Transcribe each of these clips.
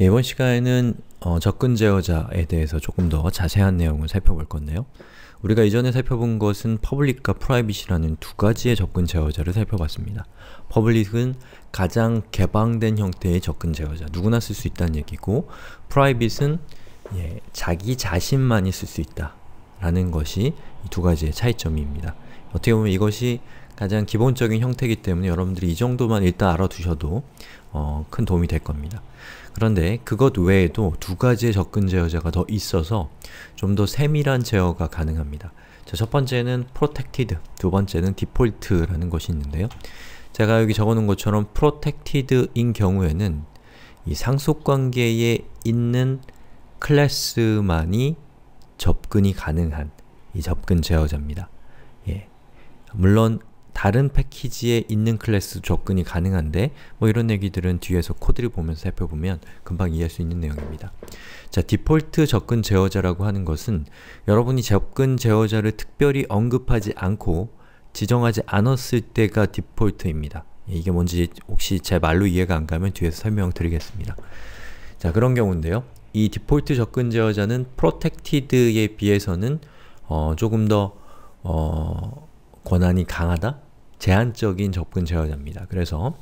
이번 시간에는 어, 접근 제어자에 대해서 조금 더 자세한 내용을 살펴볼 건데요. 우리가 이전에 살펴본 것은 퍼블릭과 프라이빗이라는 두 가지의 접근 제어자를 살펴봤습니다. 퍼블릭은 가장 개방된 형태의 접근 제어자, 누구나 쓸 수 있다는 얘기고 프라이빗은 예, 자기 자신만이 쓸 수 있다 라는 것이 두 가지의 차이점입니다. 어떻게 보면 이것이 가장 기본적인 형태이기 때문에 여러분들이 이 정도만 일단 알아두셔도 어, 큰 도움이 될 겁니다. 그런데 그것 외에도 두 가지의 접근 제어제가 더 있어서 좀 더 세밀한 제어가 가능합니다. 자, 첫 번째는 protected, 두 번째는 default라는 것이 있는데요. 제가 여기 적어놓은 것처럼 protected인 경우에는 이 상속관계에 있는 클래스만이 접근이 가능한 이 접근 제어자입니다. 예. 물론 다른 패키지에 있는 클래스 접근이 가능한데 뭐 이런 얘기들은 뒤에서 코드를 보면서 살펴보면 금방 이해할 수 있는 내용입니다. 자, 디폴트 접근 제어자라고 하는 것은 여러분이 접근 제어자를 특별히 언급하지 않고 지정하지 않았을 때가 디폴트입니다. 이게 뭔지 혹시 제 말로 이해가 안 가면 뒤에서 설명드리겠습니다. 자, 그런 경우인데요. 이 디폴트 접근 제어자는 프로텍티드에 비해서는 어, 조금 더 어, 권한이 강하다? 제한적인 접근 제어자입니다. 그래서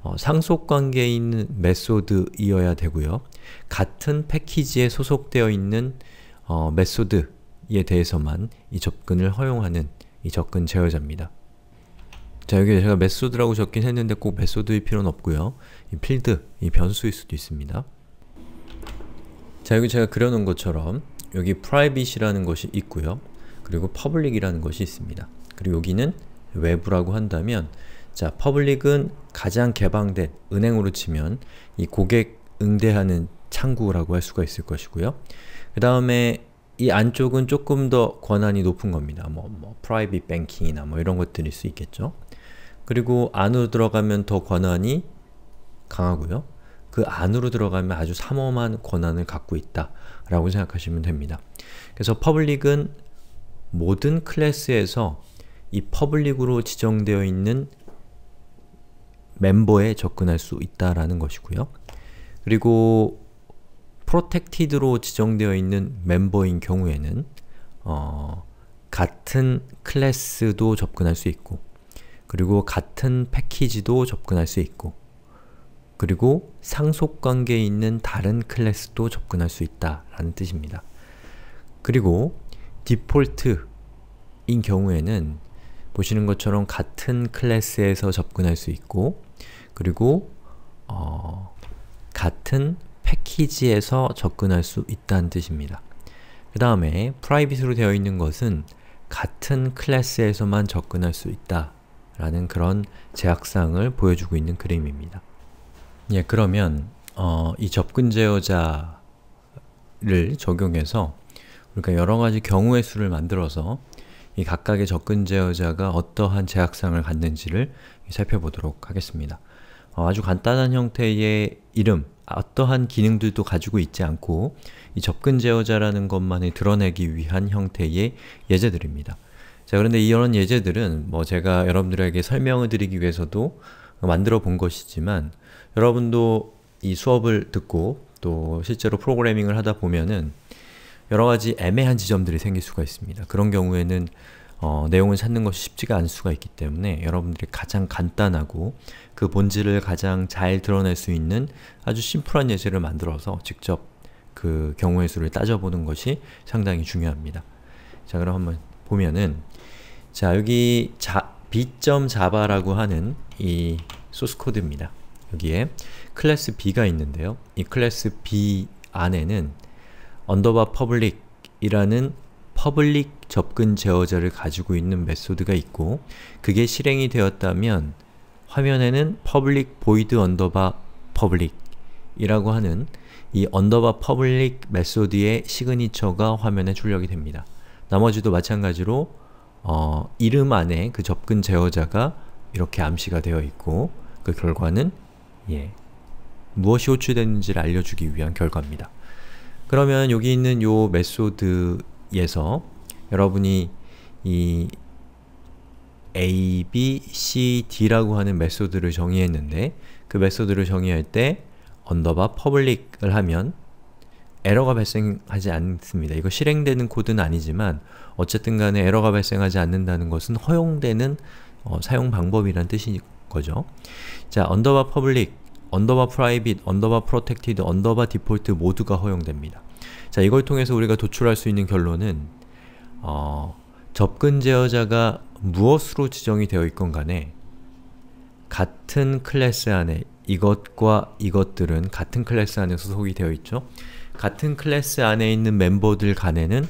어, 상속관계에 있는 메소드이어야 되고요. 같은 패키지에 소속되어 있는 어, 메소드에 대해서만 이 접근을 허용하는 이 접근 제어자입니다. 자 여기 제가 메소드라고 적긴 했는데 꼭 메소드일 필요는 없고요. 이 필드, 이 변수일 수도 있습니다. 자 여기 제가 그려놓은 것처럼 여기 private이라는 것이 있고요. 그리고 public이라는 것이 있습니다. 그리고 여기는 외부라고 한다면 자, 퍼블릭은 가장 개방된 은행으로 치면 이 고객 응대하는 창구라고 할 수가 있을 것이고요. 그 다음에 이 안쪽은 조금 더 권한이 높은 겁니다. 뭐, 뭐 프라이빗 뱅킹이나 뭐 이런 것들일 수 있겠죠. 그리고 안으로 들어가면 더 권한이 강하고요. 그 안으로 들어가면 아주 삼엄한 권한을 갖고 있다 라고 생각하시면 됩니다. 그래서 퍼블릭은 모든 클래스에서 이 퍼블릭으로 지정되어 있는 멤버에 접근할 수 있다라는 것이고요. 그리고 protected로 지정되어 있는 멤버인 경우에는 어, 같은 클래스도 접근할 수 있고 그리고 같은 패키지도 접근할 수 있고 그리고 상속관계에 있는 다른 클래스도 접근할 수 있다라는 뜻입니다. 그리고 디폴트인 경우에는 보시는 것처럼 같은 클래스에서 접근할 수 있고 그리고 어, 같은 패키지에서 접근할 수 있다는 뜻입니다. 그 다음에 프라이빗으로 되어 있는 것은 같은 클래스에서만 접근할 수 있다 라는 그런 제약상을 보여주고 있는 그림입니다. 예, 그러면 어, 이 접근 제어자를 적용해서 우리가 여러 가지 경우의 수를 만들어서 이 각각의 접근 제어자가 어떠한 제약상을 갖는지를 살펴보도록 하겠습니다. 어, 아주 간단한 형태의 이름, 어떠한 기능들도 가지고 있지 않고 이 접근 제어자라는 것만을 드러내기 위한 형태의 예제들입니다. 자, 그런데 이런 예제들은 뭐 제가 여러분들에게 설명을 드리기 위해서도 만들어 본 것이지만 여러분도 이 수업을 듣고 또 실제로 프로그래밍을 하다 보면은 여러 가지 애매한 지점들이 생길 수가 있습니다. 그런 경우에는 어, 내용을 찾는 것이 쉽지가 않을 수가 있기 때문에 여러분들이 가장 간단하고 그 본질을 가장 잘 드러낼 수 있는 아주 심플한 예제를 만들어서 직접 그 경우의 수를 따져보는 것이 상당히 중요합니다. 자 그럼 한번 보면은 자 여기 자, b.java라고 하는 이 소스코드입니다. 여기에 클래스 b가 있는데요. 이 클래스 b 안에는 언더바 퍼블릭이라는 퍼블릭 접근 제어자를 가지고 있는 메소드가 있고 그게 실행이 되었다면 화면에는 public void underbar public 이라고 하는 이 underbar public 메소드의 시그니처가 화면에 출력이 됩니다. 나머지도 마찬가지로 어, 이름 안에 그 접근 제어자가 이렇게 암시가 되어 있고 그 결과는 예, 무엇이 호출되는지를 알려주기 위한 결과입니다. 그러면 여기 있는 요 메소드에서 여러분이 이 a, b, c, d라고 하는 메소드를 정의했는데 그 메소드를 정의할 때 언더바 퍼블릭을 하면 에러가 발생하지 않습니다. 이거 실행되는 코드는 아니지만 어쨌든 간에 에러가 발생하지 않는다는 것은 허용되는 어, 사용 방법이란 뜻인 거죠. 자, 언더바 퍼블릭 언더바 프라이빗, 언더바 프로텍티드, 언더바 디폴트 모두가 허용됩니다. 자, 이걸 통해서 우리가 도출할 수 있는 결론은 어, 접근 제어자가 무엇으로 지정이 되어 있건 간에 같은 클래스 안에 이것과 이것들은 같은 클래스 안에 소속이 되어 있죠. 같은 클래스 안에 있는 멤버들 간에는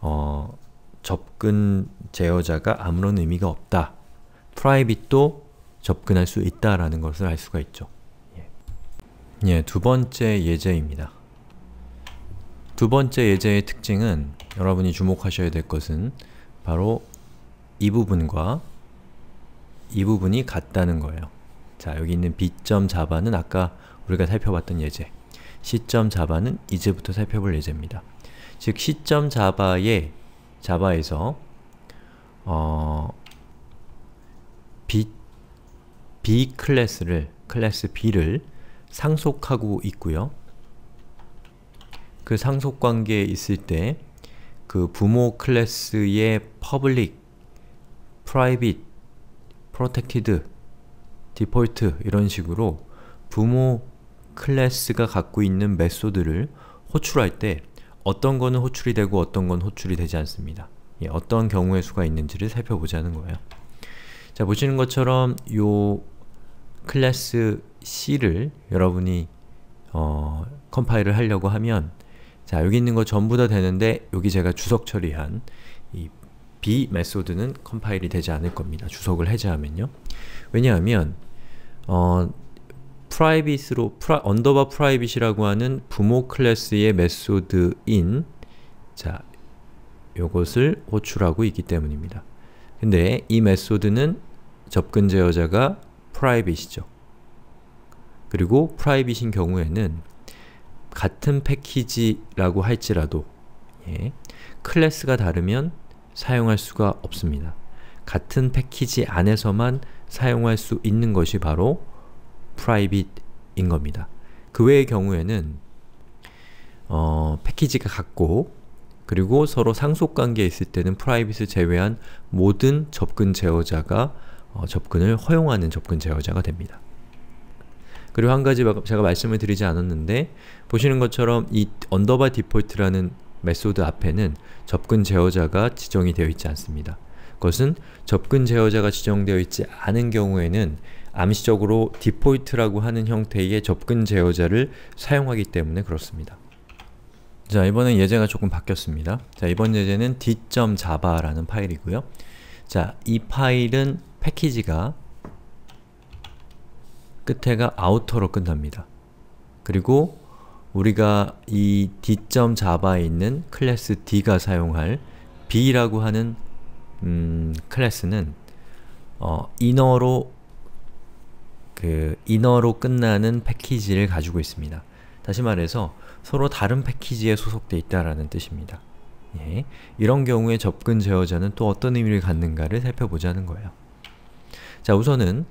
어, 접근 제어자가 아무런 의미가 없다. 프라이빗도 접근할 수 있다라는 것을 알 수가 있죠. 예, 두 번째 예제입니다. 두 번째 예제의 특징은 여러분이 주목하셔야 될 것은 바로 이 부분과 이 부분이 같다는 거예요. 자, 여기 있는 b.점 자바는 아까 우리가 살펴봤던 예제 c.점 자바는 이제부터 살펴볼 예제입니다. 즉, c.점 자바의 자바에서 어, b, b 클래스를, 클래스 b를 상속하고 있고요. 그 상속관계에 있을 때 그 부모 클래스의 public, private, protected, default 이런 식으로 부모 클래스가 갖고 있는 메소드를 호출할 때 어떤 거는 호출이 되고 어떤 건 호출이 되지 않습니다. 예, 어떤 경우의 수가 있는지를 살펴보자는 거예요. 자, 보시는 것처럼 요 클래스 C를 여러분이 어, 컴파일을 하려고 하면 자 여기 있는 거 전부 다 되는데 여기 제가 주석 처리한 이 B 메소드는 컴파일이 되지 않을 겁니다. 주석을 해제하면요. 왜냐하면 어, private로 언더바 private이라고 하는 부모 클래스의 메소드인 자 요것을 호출하고 있기 때문입니다. 근데 이 메소드는 접근 제어자가 private이죠. 그리고 프라이빗인 경우에는 같은 패키지라고 할지라도 예, 클래스가 다르면 사용할 수가 없습니다. 같은 패키지 안에서만 사용할 수 있는 것이 바로 프라이빗인 겁니다. 그 외의 경우에는 어, 패키지가 같고 그리고 서로 상속관계에 있을 때는 프라이빗을 제외한 모든 접근 제어자가 어, 접근을 허용하는 접근 제어자가 됩니다. 그리고 한 가지 제가 말씀을 드리지 않았는데 보시는 것처럼 이 언더바 디폴트라는 메소드 앞에는 접근 제어자가 지정이 되어 있지 않습니다. 그것은 접근 제어자가 지정되어 있지 않은 경우에는 암시적으로 디폴트라고 하는 형태의 접근 제어자를 사용하기 때문에 그렇습니다. 자, 이번엔 예제가 조금 바뀌었습니다. 자, 이번 예제는 d.java라는 파일이고요. 자, 이 파일은 패키지가 끝에가 아우터로 끝납니다. 그리고 우리가 이 d.java에 있는 클래스 d가 사용할 b라고 하는 음, 클래스는 어, 이너로 그 이너로 끝나는 패키지를 가지고 있습니다. 다시 말해서 서로 다른 패키지에 소속되어 있다라는 뜻입니다. 예, 이런 경우에 접근 제어자는 또 어떤 의미를 갖는가를 살펴보자는 거예요. 자 우선은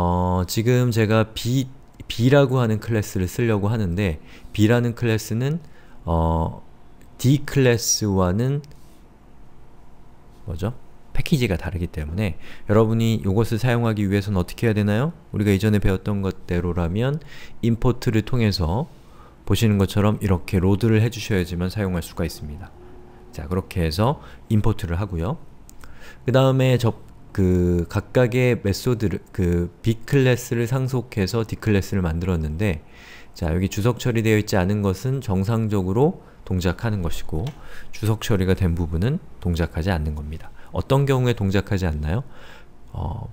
어, 지금 제가 B, B라고 하는 클래스를 쓰려고 하는데 B라는 클래스는 어, D 클래스와는 뭐죠? 패키지가 다르기 때문에 여러분이 이것을 사용하기 위해서는 어떻게 해야 되나요? 우리가 이전에 배웠던 것대로라면 import를 통해서 보시는 것처럼 이렇게 로드를 해주셔야지만 사용할 수가 있습니다. 자, 그렇게 해서 import를 하고요. 그 다음에 그 각각의 메소드를 그 B 클래스를 상속해서 D 클래스를 만들었는데 자 여기 주석 처리되어 있지 않은 것은 정상적으로 동작하는 것이고 주석 처리가 된 부분은 동작하지 않는 겁니다. 어떤 경우에 동작하지 않나요? 어,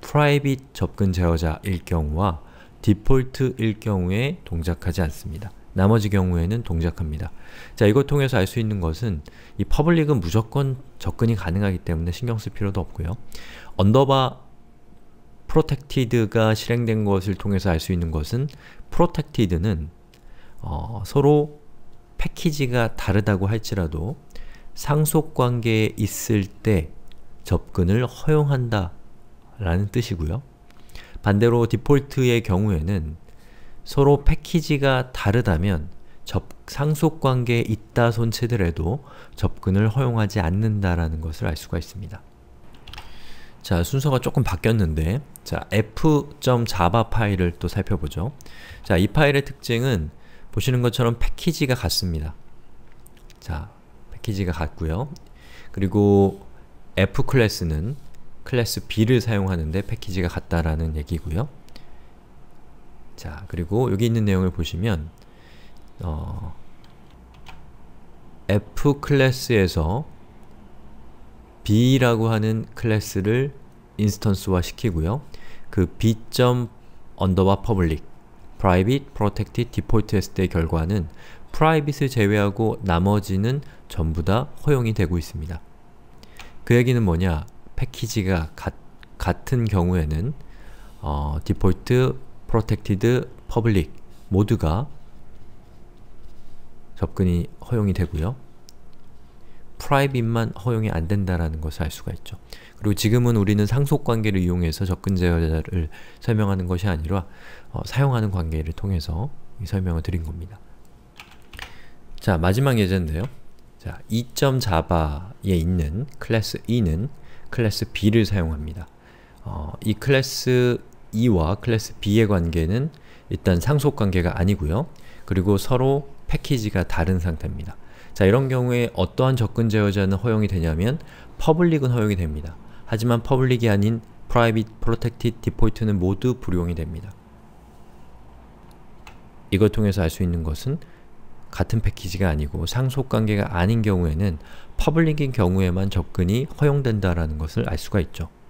프라이빗 접근 제어자일 경우와 디폴트일 경우에 동작하지 않습니다. 나머지 경우에는 동작합니다. 자, 이것 통해서 알 수 있는 것은 이 퍼블릭은 무조건 접근이 가능하기 때문에 신경 쓸 필요도 없고요. 언더바 프로텍티드가 실행된 것을 통해서 알 수 있는 것은 프로텍티드는 어, 서로 패키지가 다르다고 할지라도 상속관계에 있을 때 접근을 허용한다 라는 뜻이고요. 반대로 디폴트의 경우에는 서로 패키지가 다르다면 접, 상속 관계에 있다 손체더라도 접근을 허용하지 않는다라는 것을 알 수가 있습니다. 자, 순서가 조금 바뀌었는데 자, f.java 파일을 또 살펴보죠. 자, 이 파일의 특징은 보시는 것처럼 패키지가 같습니다. 자, 패키지가 같고요. 그리고 f 클래스는 클래스 b를 사용하는데 패키지가 같다라는 얘기고요. 자, 그리고 여기 있는 내용을 보시면 어, f 클래스에서 b라고 하는 클래스를 인스턴스화 시키고요. 그 b. 언더바 public private protected default 했을 때 결과는 private을 제외하고 나머지는 전부 다 허용이 되고 있습니다. 그 얘기는 뭐냐? 패키지가 가, 같은 경우에는 어, 디폴트 protected public 모두가 접근이 허용이 되고요. private만 허용이 안 된다라는 것을 알 수가 있죠. 그리고 지금은 우리는 상속관계를 이용해서 접근제어를 설명하는 것이 아니라 어, 사용하는 관계를 통해서 설명을 드린 겁니다. 자, 마지막 예제인데요. 자, 2.java에 있는 클래스 E는 클래스 B를 사용합니다. 어, 이 클래스 E와 클래스 B의 관계는 일단 상속 관계가 아니고요. 그리고 서로 패키지가 다른 상태입니다. 자 이런 경우에 어떠한 접근 제어자는 허용이 되냐면 퍼블릭은 허용이 됩니다. 하지만 퍼블릭이 아닌 private protected default는 모두 불용이 됩니다. 이걸 통해서 알 수 있는 것은 같은 패키지가 아니고 상속관계가 아닌 경우에는 퍼블릭인 경우에만 접근이 허용된다라는 것을 알 수가 있죠.